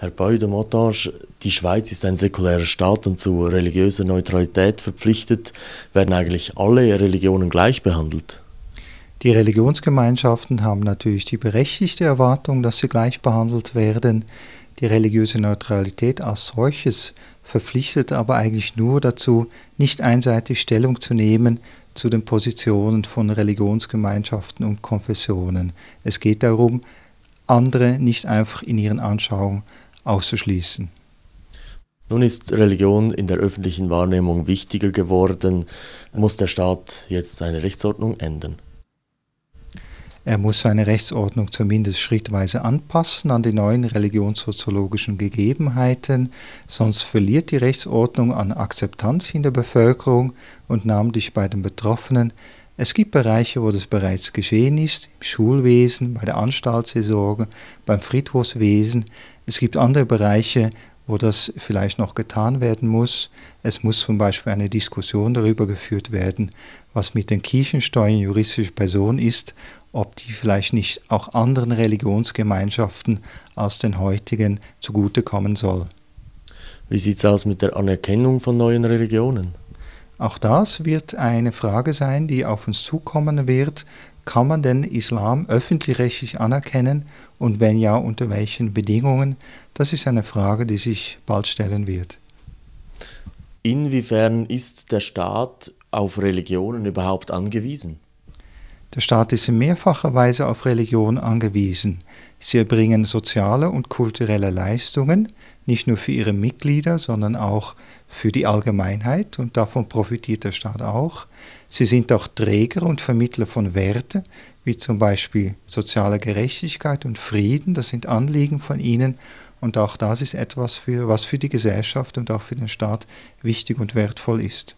Herr beude die Schweiz ist ein säkulärer Staat und zu religiöser Neutralität verpflichtet, werden eigentlich alle Religionen gleich behandelt. Die Religionsgemeinschaften haben natürlich die berechtigte Erwartung, dass sie gleich behandelt werden. Die religiöse Neutralität als solches verpflichtet aber eigentlich nur dazu, nicht einseitig Stellung zu nehmen zu den Positionen von Religionsgemeinschaften und Konfessionen. Es geht darum, andere nicht einfach in ihren Anschauungen auszuschließen. Nun ist Religion in der öffentlichen Wahrnehmung wichtiger geworden. Muss der Staat jetzt seine Rechtsordnung ändern? Er muss seine Rechtsordnung zumindest schrittweise anpassen an die neuen religionssoziologischen Gegebenheiten, sonst verliert die Rechtsordnung an Akzeptanz in der Bevölkerung und namentlich bei den Betroffenen, es gibt Bereiche, wo das bereits geschehen ist, im Schulwesen, bei der Anstaltsseelsorge, beim Friedhofswesen. Es gibt andere Bereiche, wo das vielleicht noch getan werden muss. Es muss zum Beispiel eine Diskussion darüber geführt werden, was mit den Kirchensteuern juristischer Personen ist, ob die vielleicht nicht auch anderen Religionsgemeinschaften als den heutigen zugutekommen soll. Wie sieht es aus mit der Anerkennung von neuen Religionen? Auch das wird eine Frage sein, die auf uns zukommen wird. Kann man den Islam öffentlich-rechtlich anerkennen und wenn ja, unter welchen Bedingungen? Das ist eine Frage, die sich bald stellen wird. Inwiefern ist der Staat auf Religionen überhaupt angewiesen? Der Staat ist in mehrfacher Weise auf Religion angewiesen. Sie erbringen soziale und kulturelle Leistungen, nicht nur für ihre Mitglieder, sondern auch für die Allgemeinheit und davon profitiert der Staat auch. Sie sind auch Träger und Vermittler von Werten, wie zum Beispiel soziale Gerechtigkeit und Frieden, das sind Anliegen von ihnen und auch das ist etwas, für, was für die Gesellschaft und auch für den Staat wichtig und wertvoll ist.